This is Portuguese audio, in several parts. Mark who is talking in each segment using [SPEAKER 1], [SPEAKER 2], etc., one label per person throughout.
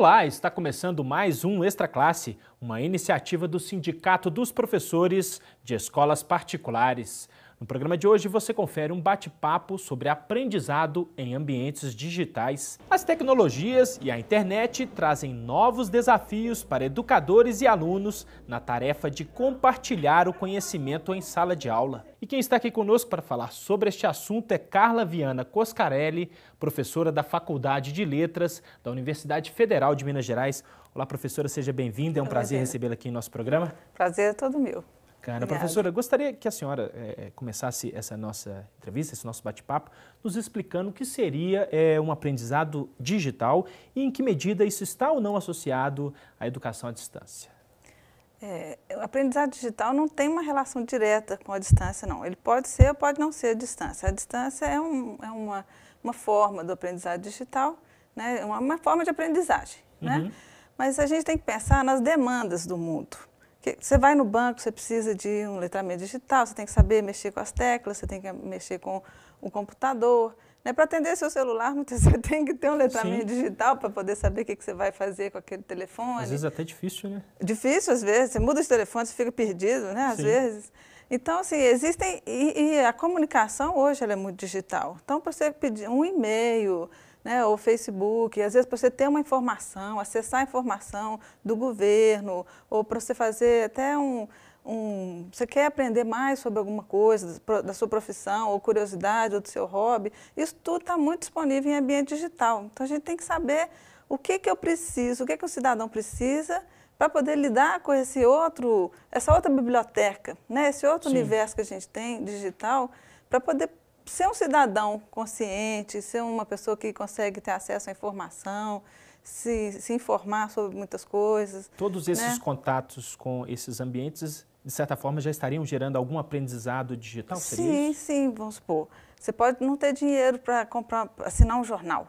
[SPEAKER 1] Olá, está começando mais um Extra Classe, uma iniciativa do Sindicato dos Professores de Escolas Particulares. No programa de hoje você confere um bate-papo sobre aprendizado em ambientes digitais. As tecnologias e a internet trazem novos desafios para educadores e alunos na tarefa de compartilhar o conhecimento em sala de aula. E quem está aqui conosco para falar sobre este assunto é Carla Viana Coscarelli, professora da Faculdade de Letras da Universidade Federal de Minas Gerais. Olá, professora, seja bem-vinda. É um prazer, prazer recebê-la aqui em nosso programa.
[SPEAKER 2] Prazer é todo meu.
[SPEAKER 1] Bacana. Obrigada. Professora, gostaria que a senhora é, começasse essa nossa entrevista, esse nosso bate-papo, nos explicando o que seria é, um aprendizado digital e em que medida isso está ou não associado à educação à distância.
[SPEAKER 2] É, o aprendizado digital não tem uma relação direta com a distância, não. Ele pode ser ou pode não ser a distância. A distância é, um, é uma, uma forma do aprendizado digital, né? É uma, uma forma de aprendizagem. Né? Uhum. Né? Mas a gente tem que pensar nas demandas do mundo. Você vai no banco, você precisa de um letramento digital, você tem que saber mexer com as teclas, você tem que mexer com o computador. Né? Para atender seu celular, muitas vezes você tem que ter um letramento Sim. digital para poder saber o que, você vai fazer com aquele telefone. Às vezes
[SPEAKER 1] é até difícil, né?
[SPEAKER 2] Difícil, às vezes. Você muda de telefone, você fica perdido, né? Às Sim. vezes. Então, assim, existem... E, e a comunicação hoje é muito digital. Então, para você pedir um e-mail né, ou Facebook, às vezes para você ter uma informação, acessar a informação do governo, ou para você fazer até um, um, Você quer aprender mais sobre alguma coisa, da sua profissão, ou curiosidade, ou do seu hobby, isso tudo está muito disponível em ambiente digital. Então a gente tem que saber o que, que eu preciso, o que, que o cidadão precisa para poder lidar com esse outro, essa outra biblioteca, né, esse outro Sim. universo que a gente tem digital, para poder ser um cidadão consciente, ser uma pessoa que consegue ter acesso à informação, se, se informar sobre muitas coisas. Todos né? esses né?
[SPEAKER 1] contatos com esses ambientes, de certa forma, já estariam gerando algum aprendizado digital? Sim,
[SPEAKER 2] sim, vamos supor. Você pode não ter dinheiro para comprar, assinar um jornal,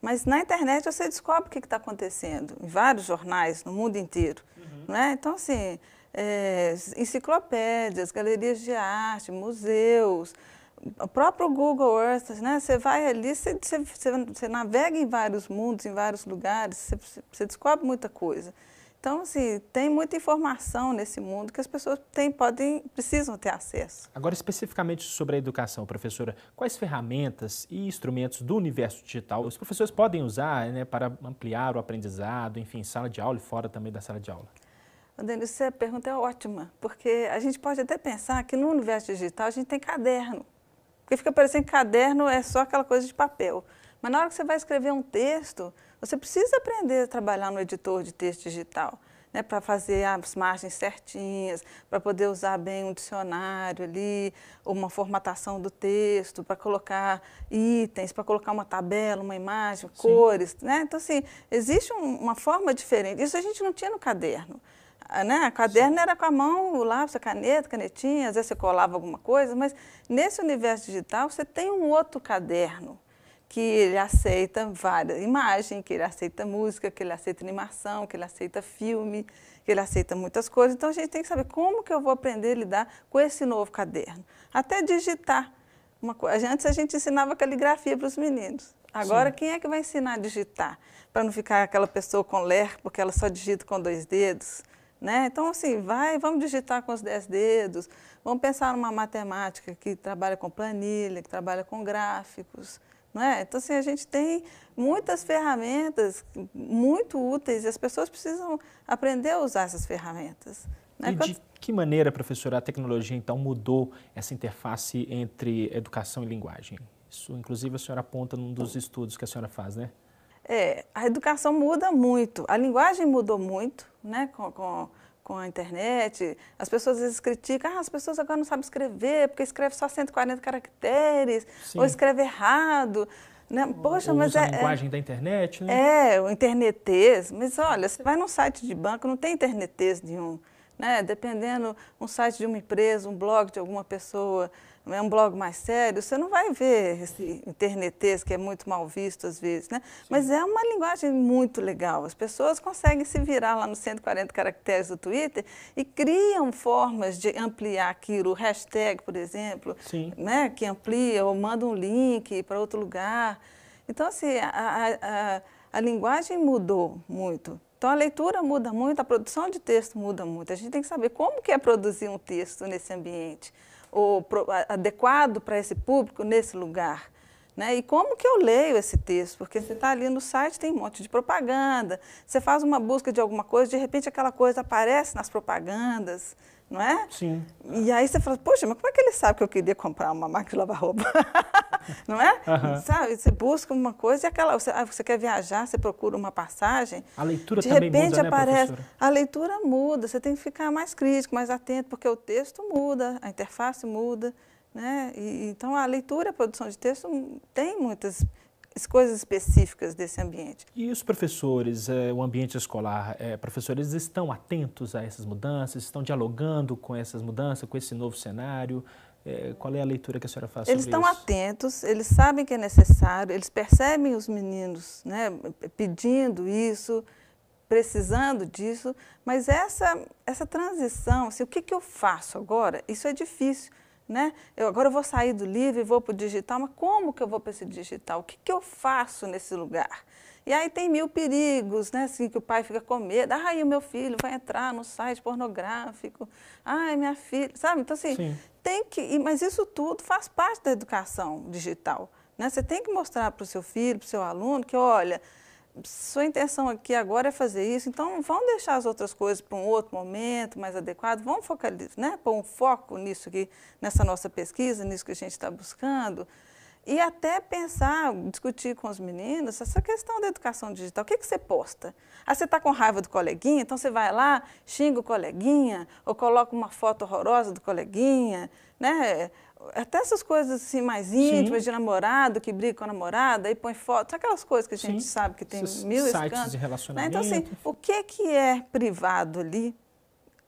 [SPEAKER 2] mas na internet você descobre o que está acontecendo, em vários jornais, no mundo inteiro. Uhum. Né? Então, assim, é, enciclopédias, galerias de arte, museus, o próprio Google Earth, né? Você vai ali, você, você, você, navega em vários mundos, em vários lugares, você, você, descobre muita coisa. Então, assim, tem muita informação nesse mundo que as pessoas têm, podem, precisam ter acesso.
[SPEAKER 1] Agora, especificamente sobre a educação, professora, quais ferramentas e instrumentos do universo digital os professores podem usar né, para ampliar o aprendizado, enfim, sala de aula e fora também da sala de aula?
[SPEAKER 2] Denise, essa pergunta é ótima, porque a gente pode até pensar que no universo digital a gente tem caderno. Porque fica parecendo que caderno é só aquela coisa de papel. Mas na hora que você vai escrever um texto, você precisa aprender a trabalhar no editor de texto digital, né, para fazer as margens certinhas, para poder usar bem um dicionário ali, uma formatação do texto, para colocar itens, para colocar uma tabela, uma imagem, Sim. cores. Né? Então, assim, existe um, uma forma diferente. Isso a gente não tinha no caderno né? A caderno Sim. era com a mão, o lápis, a caneta, canetinha, às vezes você colava alguma coisa, mas nesse universo digital você tem um outro caderno que ele aceita várias imagens, que ele aceita música, que ele aceita animação, que ele aceita filme, que ele aceita muitas coisas. Então a gente tem que saber como que eu vou aprender a lidar com esse novo caderno. Até digitar. Uma coisa. Antes a gente ensinava caligrafia para os meninos. Agora, Sim. quem é que vai ensinar a digitar? Para não ficar aquela pessoa com ler, porque ela só digita com dois dedos, né? Então, assim, vai, vamos digitar com os dez dedos, vamos pensar numa matemática que trabalha com planilha, que trabalha com gráficos. É? Então, assim, a gente tem muitas ferramentas muito úteis e as pessoas precisam aprender a usar essas ferramentas. Né? E de
[SPEAKER 1] que maneira, professora, a tecnologia, então, mudou essa interface entre educação e linguagem? Isso, inclusive, a senhora aponta num dos estudos que a senhora faz, né?
[SPEAKER 2] É, a educação muda muito, a linguagem mudou muito, né, com, com, com a internet. As pessoas às vezes criticam, ah, as pessoas agora não sabem escrever, porque escreve só 140 caracteres, Sim. ou escreve errado. Né? Poxa, mas é. A é linguagem é, da
[SPEAKER 1] internet, né?
[SPEAKER 2] É, o internetês. Mas olha, você vai num site de banco, não tem internetês nenhum né? dependendo um site de uma empresa, um blog de alguma pessoa, é um blog mais sério, você não vai ver esse internetês que é muito mal visto às vezes, né? Mas é uma linguagem muito legal. As pessoas conseguem se virar lá nos 140 caracteres do Twitter e criam formas de ampliar aquilo, hashtag, por exemplo, Sim. né? Que amplia ou manda um link para outro lugar. Então, assim, a, a, a, a linguagem mudou muito. Então a leitura muda muito, a produção de texto muda muito. A gente tem que saber como que é produzir um texto nesse ambiente, ou adequado para esse público nesse lugar. Né? E como que eu leio esse texto? Porque você está ali no site, tem um monte de propaganda, você faz uma busca de alguma coisa, de repente aquela coisa aparece nas propagandas, não é? Sim. E aí você fala, poxa, mas como é que ele sabe que eu queria comprar uma máquina de lavar roupa? não é? Uhum. Sabe, você busca uma coisa e aquela, você, ah, você, quer viajar, você procura uma passagem. A leitura de também repente muda, repente né, aparece, né, a leitura muda, você tem que ficar mais crítico, mais atento, porque o texto muda, a interface muda. Né? E, então, a leitura e a produção de texto hum, tem muitas coisas específicas desse ambiente. E
[SPEAKER 1] os professores, eh, o ambiente escolar, eh, professores estão atentos a essas mudanças, estão dialogando com essas mudanças, com esse novo cenário? Eh, qual é a leitura que a senhora faz eles Eles estão
[SPEAKER 2] atentos, eles sabem que é necessário, eles percebem os meninos né, pedindo isso, precisando disso, mas essa, essa transição, assim, o que, que eu faço agora? Isso é difícil, né? Eu, agora eu vou sair do livro e vou para o digital, mas como que eu vou para esse digital? O que, que eu faço nesse lugar? E aí tem mil perigos, né? Assim, que o pai fica com medo. Ah, e o meu filho vai entrar no site pornográfico. Ai, minha filha, sabe? Então, assim, Sim. tem que... Mas isso tudo faz parte da educação digital, né? Você tem que mostrar para o seu filho, para o seu aluno, que, olha, sua intenção aqui agora é fazer isso, então vamos deixar as outras coisas para um outro momento mais adequado, vamos focar, né, pôr um foco nisso aqui, nessa nossa pesquisa, nisso que a gente está buscando. E até pensar, discutir com os meninos essa questão da educação digital. O que, que você posta? Ah, você está com raiva do coleguinha, então você vai lá, xinga o coleguinha, ou coloca uma foto horrorosa do coleguinha, né? até essas coisas assim mais íntimas, Sim. de namorado, que briga com a namorada e põe foto, aquelas coisas que a gente Sim. sabe que tem Esses mil sites escândalos. de relacionamento. Né? Então, assim, o que, que é privado ali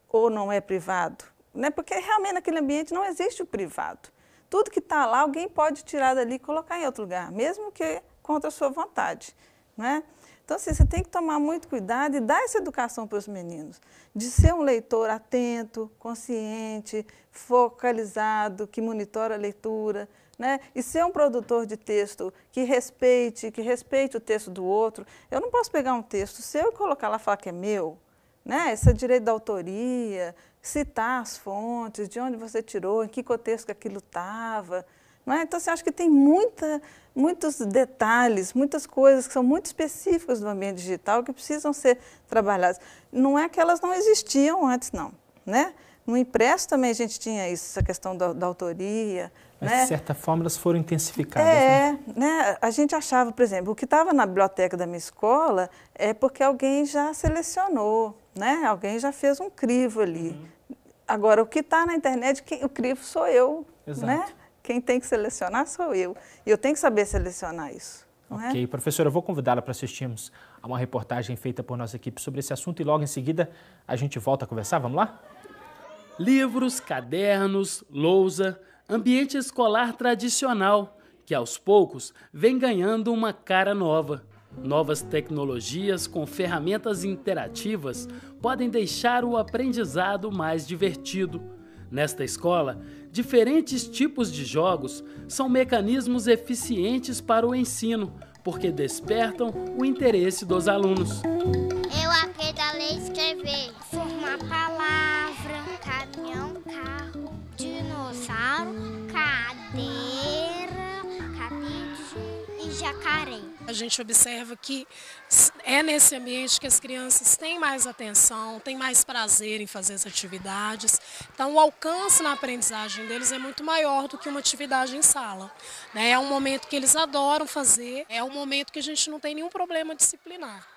[SPEAKER 2] ou não é privado? Né? Porque realmente naquele ambiente não existe o privado. Tudo que está lá, alguém pode tirar dali e colocar em outro lugar, mesmo que contra a sua vontade. Né? Então, assim, você tem que tomar muito cuidado e dar essa educação para os meninos, de ser um leitor atento, consciente, focalizado, que monitora a leitura, né? E ser um produtor de texto que respeite, que respeite o texto do outro. Eu não posso pegar um texto seu e colocar lá e falar que é meu, né? Esse é direito da autoria, citar as fontes, de onde você tirou, em que contexto que aquilo estava. Né? Então, você assim, acha que tem muita muitos detalhes, muitas coisas que são muito específicas do ambiente digital que precisam ser trabalhadas. Não é que elas não existiam antes, não. Né? No impresso também a gente tinha isso, essa questão da, da autoria. Mas, né?
[SPEAKER 1] de certa forma, elas foram intensificadas.
[SPEAKER 2] É, né? né? A gente achava, por exemplo, o que estava na biblioteca da minha escola é porque alguém já selecionou, né? Alguém já fez um crivo ali. Uhum. Agora, o que está na internet, o crivo sou eu, né? Exato. né? Quem tem que selecionar sou eu. E eu tenho que saber selecionar isso. É? Ok,
[SPEAKER 1] professora, eu vou convidá-la para assistirmos a uma reportagem feita por nossa equipe sobre esse assunto e logo em seguida a gente volta a conversar. Vamos lá?
[SPEAKER 3] Livros, cadernos, lousa, ambiente escolar tradicional que aos poucos vem ganhando uma cara nova. Novas tecnologias com ferramentas interativas podem deixar o aprendizado mais divertido. Nesta escola, Diferentes tipos de jogos são mecanismos eficientes para o ensino, porque despertam o interesse dos alunos.
[SPEAKER 2] Eu aprendo a ler e escrever, formar palavra, caminhão, carro, dinossauro, cadeira,
[SPEAKER 4] cabide e jacaré. A gente observa que é nesse ambiente que as crianças têm mais atenção, têm mais prazer em fazer as atividades. Então, o alcance na aprendizagem deles é muito maior do que uma atividade em sala. Né? É um momento que eles adoram fazer, é um momento que a gente não tem nenhum problema disciplinar.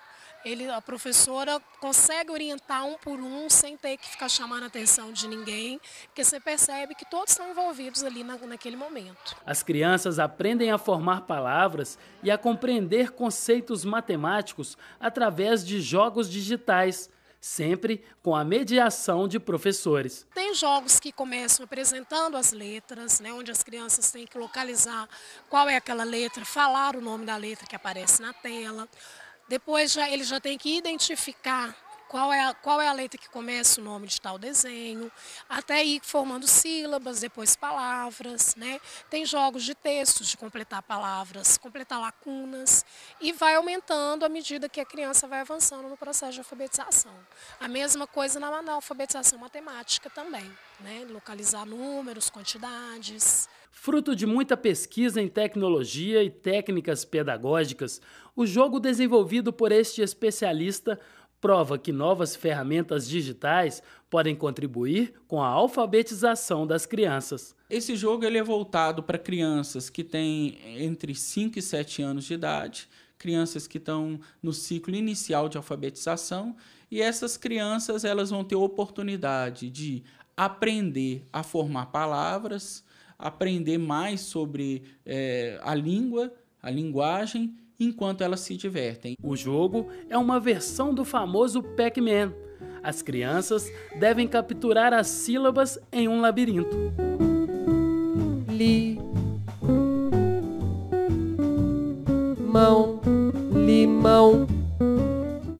[SPEAKER 4] Ele, a professora consegue orientar um por um sem ter que ficar chamando a atenção de ninguém, porque você percebe que todos estão envolvidos ali na, naquele momento.
[SPEAKER 3] As crianças aprendem a formar palavras e a compreender conceitos matemáticos através de jogos digitais sempre com a mediação de professores.
[SPEAKER 4] Tem jogos que começam apresentando as letras, né, onde as crianças têm que localizar qual é aquela letra, falar o nome da letra que aparece na tela. Depois já, ele já tem que identificar qual é, a, qual é a letra que começa o nome de tal desenho, até ir formando sílabas, depois palavras, né? Tem jogos de textos de completar palavras, completar lacunas e vai aumentando à medida que a criança vai avançando no processo de alfabetização. A mesma coisa na, na alfabetização matemática também, né? Localizar números, quantidades.
[SPEAKER 3] Fruto de muita pesquisa em tecnologia e técnicas pedagógicas, o jogo desenvolvido por este especialista prova que novas ferramentas digitais podem contribuir com a alfabetização das crianças. Esse jogo ele é voltado para crianças
[SPEAKER 5] que têm entre 5 e 7 anos de idade, crianças que estão no ciclo inicial de alfabetização, e essas crianças elas vão ter oportunidade de aprender a formar palavras, aprender mais sobre é, a língua, a linguagem, enquanto elas se divertem. O jogo
[SPEAKER 3] é uma versão do famoso Pac-Man. As crianças devem capturar as sílabas em um labirinto. Li
[SPEAKER 2] mão limão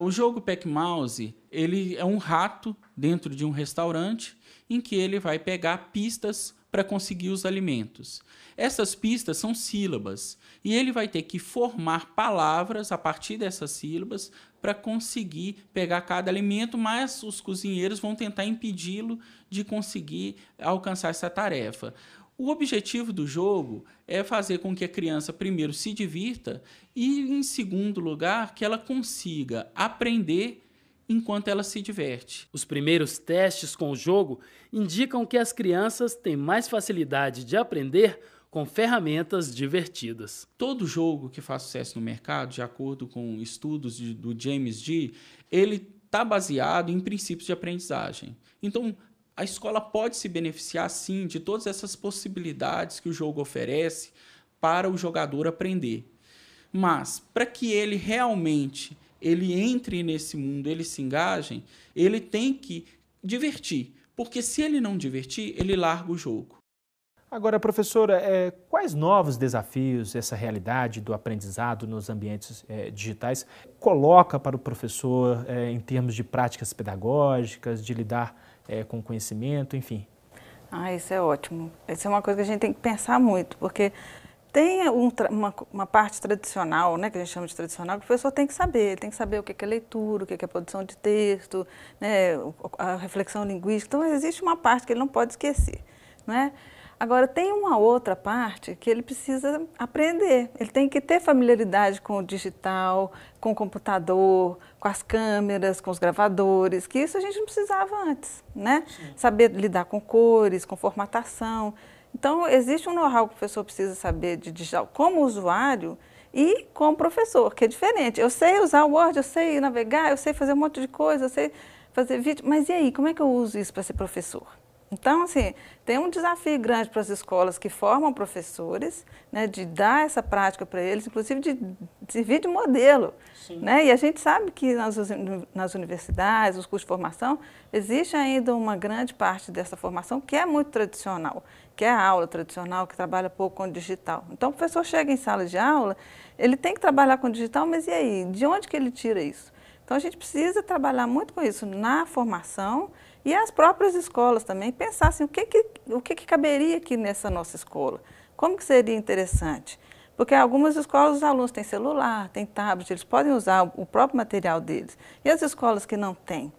[SPEAKER 5] o jogo Pac-Mouse, ele é um rato dentro de um restaurante em que ele vai pegar pistas para conseguir os alimentos. Essas pistas são sílabas e ele vai ter que formar palavras a partir dessas sílabas para conseguir pegar cada alimento, mas os cozinheiros vão tentar impedi-lo de conseguir alcançar essa tarefa. O objetivo do jogo é fazer com que a criança, primeiro, se divirta e, em segundo lugar, que ela
[SPEAKER 3] consiga aprender enquanto ela se diverte. Os primeiros testes com o jogo indicam que as crianças têm mais facilidade de aprender com ferramentas divertidas. Todo jogo que faz sucesso no mercado, de acordo com estudos
[SPEAKER 5] de, do James G, ele está baseado em princípios de aprendizagem. Então, a escola pode se beneficiar sim de todas essas possibilidades que o jogo oferece para o jogador aprender. Mas para que ele realmente ele entre nesse mundo, ele se engaje, ele tem que divertir. Porque se ele não divertir, ele larga o jogo.
[SPEAKER 1] Agora, professora, é, quais novos desafios essa realidade do aprendizado nos ambientes é, digitais coloca para o professor é, em termos de práticas pedagógicas, de lidar é, com conhecimento, enfim?
[SPEAKER 2] Ah, isso é ótimo. Isso é uma coisa que a gente tem que pensar muito, porque tem um, uma, uma, parte tradicional, né, que a gente chama de tradicional, que o professor tem que saber, tem que saber o que é leitura, o que é produção de texto, né, a reflexão linguística. Então, existe uma parte que ele não pode esquecer. Né? Agora, tem uma outra parte que ele precisa aprender. Ele tem que ter familiaridade com o digital, com o computador, com as câmeras, com os gravadores, que isso a gente não precisava antes, né? Saber lidar com cores, com formatação. Então, existe um know-how que o professor precisa saber de digital como usuário e como professor, que é diferente. Eu sei usar o Word, eu sei navegar, eu sei fazer um monte de coisa, eu sei fazer vídeo, mas e aí, como é que eu uso isso para ser professor? Então, assim, tem um desafio grande para as escolas que formam professores, né, de dar essa prática para eles, inclusive de, servir de modelo. Sim. Né? E a gente sabe que nas, nas universidades, os cursos de formação, existe ainda uma grande parte dessa formação que é muito tradicional, que é a aula tradicional, que trabalha pouco com digital. Então, o professor chega em sala de aula, ele tem que trabalhar com digital, mas e aí? De onde que ele tira isso? Então, a gente precisa trabalhar muito com isso na formação, e as próprias escolas também pensassem o que, que o que, que, caberia aqui nessa nossa escola, como que seria interessante. Porque algumas escolas os alunos têm celular, têm tablet, eles podem usar o próprio material deles. E as escolas que não têm?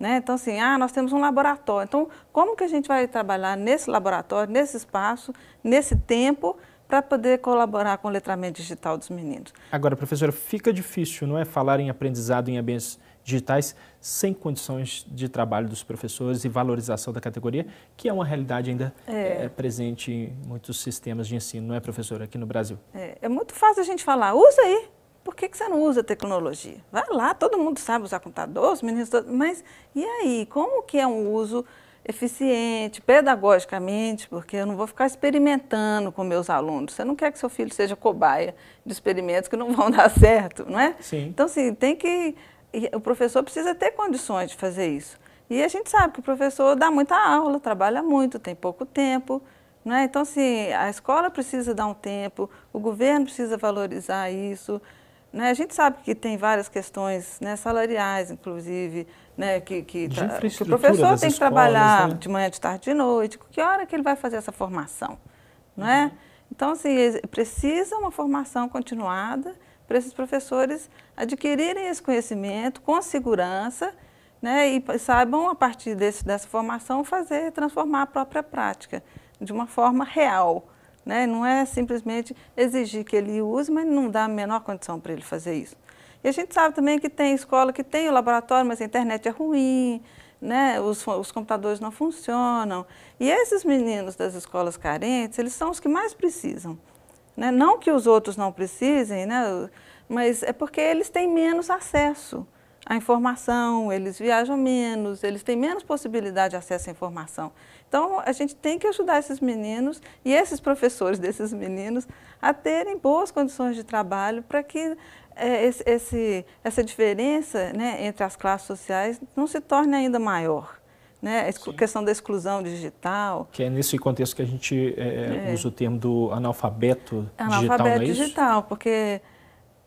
[SPEAKER 2] Né? Então, assim, ah, nós temos um laboratório. Então, como que a gente vai trabalhar nesse laboratório, nesse espaço, nesse tempo, para poder colaborar com o letramento digital dos meninos.
[SPEAKER 1] Agora, professora, fica difícil, não é, falar em aprendizado em ambientes digitais sem condições de trabalho dos professores e valorização da categoria, que é uma realidade ainda é. É, presente em muitos sistemas de ensino, não é, professora, aqui no Brasil?
[SPEAKER 2] É, é muito fácil a gente falar, usa aí, por que, que, você não usa tecnologia? Vai lá, todo mundo sabe usar computador, os meninos, mas e aí, como que é um uso eficiente, pedagogicamente, porque eu não vou ficar experimentando com meus alunos. Você não quer que seu filho seja cobaia de experimentos que não vão dar certo, não é? Sim. Então, assim, tem que. O professor precisa ter condições de fazer isso. E a gente sabe que o professor dá muita aula, trabalha muito, tem pouco tempo. Né? Então, assim, a escola precisa dar um tempo, o governo precisa valorizar isso. Né? A gente sabe que tem várias questões né, salariais, inclusive, né, que, que, tá, que o professor tem que escolas, trabalhar né? de manhã, de tarde, de noite. Que hora que ele vai fazer essa formação? Não é? Uhum. Então, assim, precisa uma formação continuada para esses professores adquirirem esse conhecimento com segurança né, e saibam, a partir desse, dessa formação, fazer, transformar a própria prática de uma forma real. Né? Não é simplesmente exigir que ele use, mas não dá a menor condição para ele fazer isso. E a gente sabe também que tem escola que tem o laboratório, mas a internet é ruim, né? os, os computadores não funcionam. E esses meninos das escolas carentes, eles são os que mais precisam. Né? Não que os outros não precisem, né? mas é porque eles têm menos acesso a informação, eles viajam menos, eles têm menos possibilidade de acesso à informação. Então, a gente tem que ajudar esses meninos e esses professores desses meninos a terem boas condições de trabalho para que é, esse, esse, essa diferença né, entre as classes sociais não se torne ainda maior. Né? A Sim. questão da exclusão digital.
[SPEAKER 1] Que é nesse contexto que a gente é, é. é. usa o termo do analfabeto, analfabeto digital, Analfabeto é digital,
[SPEAKER 2] porque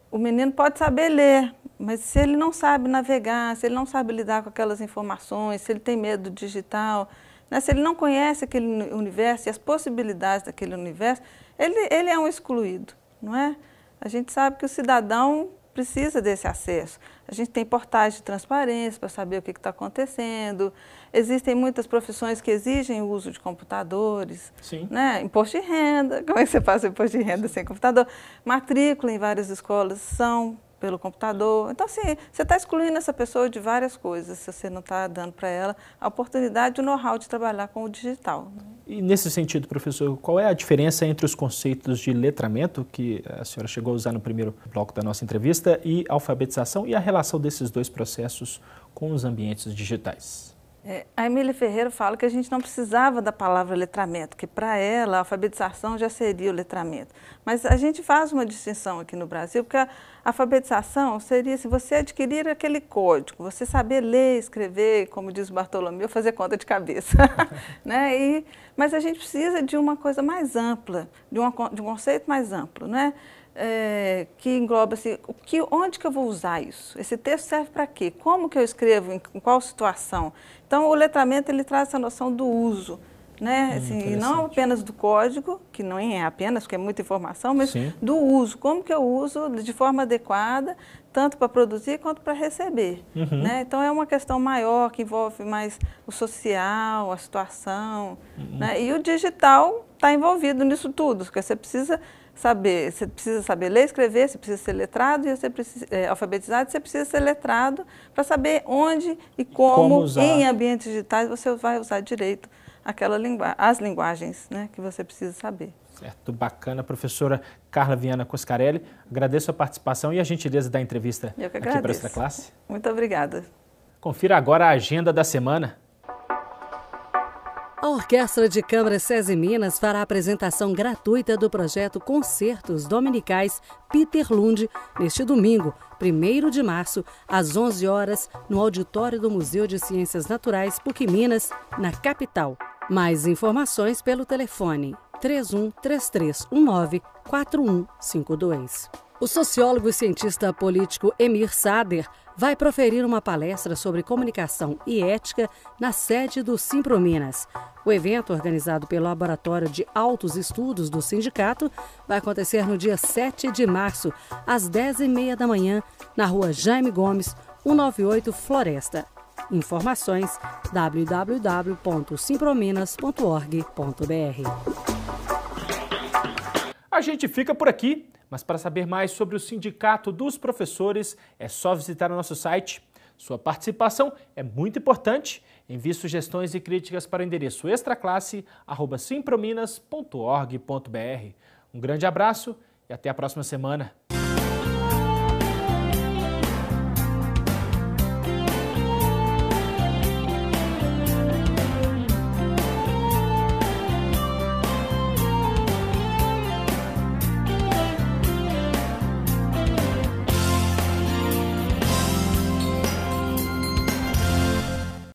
[SPEAKER 2] o menino pode saber ler, mas se ele não sabe navegar, se ele não sabe lidar com aquelas informações, se ele tem medo do digital, né? se ele não conhece aquele universo e as possibilidades daquele universo, ele, ele é um excluído, não é? A gente sabe que o cidadão precisa desse acesso. A gente tem portais de transparência para saber o que está acontecendo. Existem muitas profissões que exigem o uso de computadores. Sim. Né? Imposto de renda. Como é que você faz o imposto de renda Sim. sem computador? Matrícula em várias escolas são pelo computador. Então, assim, você está excluindo essa pessoa de várias coisas, se você não está dando para ela a oportunidade e o know-how de trabalhar com o digital.
[SPEAKER 1] E nesse sentido, professor, qual é a diferença entre os conceitos de letramento, que a senhora chegou a usar no primeiro bloco da nossa entrevista, e alfabetização e a relação desses dois processos com os ambientes digitais?
[SPEAKER 2] É, a Emília Ferreira fala que a gente não precisava da palavra letramento, que para ela a alfabetização já seria o letramento. Mas a gente faz uma distinção aqui no Brasil, porque a alfabetização seria se assim, você adquirir aquele código, você saber ler, escrever, como diz o Bartolomeu, fazer conta de cabeça. né? e, mas a gente precisa de uma coisa mais ampla, de, uma, de um conceito mais amplo. Né? é, que engloba assim, o que, onde que eu vou usar isso? Esse texto serve para quê? Como que eu escrevo? Em, qual situação? Então, o letramento ele traz essa noção do uso, né? Hum, assim, e não apenas do código, que não é apenas, porque é muita informação, mas Sim. do uso. Como que eu uso de forma adequada, tanto para produzir quanto para receber. Uhum. Né? Então, é uma questão maior, que envolve mais o social, a situação. Uhum. Né? E o digital está envolvido nisso tudo, porque você precisa saber, você precisa saber ler, escrever, você precisa ser letrado, e você precisa, é, alfabetizado, você precisa ser letrado para saber onde e como, como em ambientes digitais você vai usar direito aquela as linguagens né, que você precisa saber.
[SPEAKER 1] Certo, bacana. Professora Carla Viana Coscarelli, agradeço a participação e a gentileza da entrevista aqui para esta classe.
[SPEAKER 2] Muito obrigada.
[SPEAKER 1] Confira agora a agenda da semana.
[SPEAKER 3] A Orquestra de Câmara SESI Minas fará a apresentação gratuita do projeto Concertos Dominicais Peter Lund neste domingo, 1 de março, às 11 horas, no auditório do Museu de Ciências Naturais PUC Minas, na capital. Mais informações pelo telefone 31 3319 4152. O sociólogo e cientista político Emir Sader vai proferir uma palestra sobre comunicação e ética na sede do Simpro Minas. O evento, organizado pelo Laboratório de Altos Estudos do Sindicato, vai acontecer no dia 7 de março, às 10h30 da manhã, na rua Jaime Gomes, 198 Floresta. Informações www.simprominas.org.br.
[SPEAKER 5] A
[SPEAKER 1] gente fica por aqui. Mas para saber mais sobre o Sindicato dos Professores, é só visitar o nosso site. Sua participação é muito importante. Envie sugestões e críticas para o endereço extraclasse.simprominas.org.br. Um grande abraço e até a próxima semana.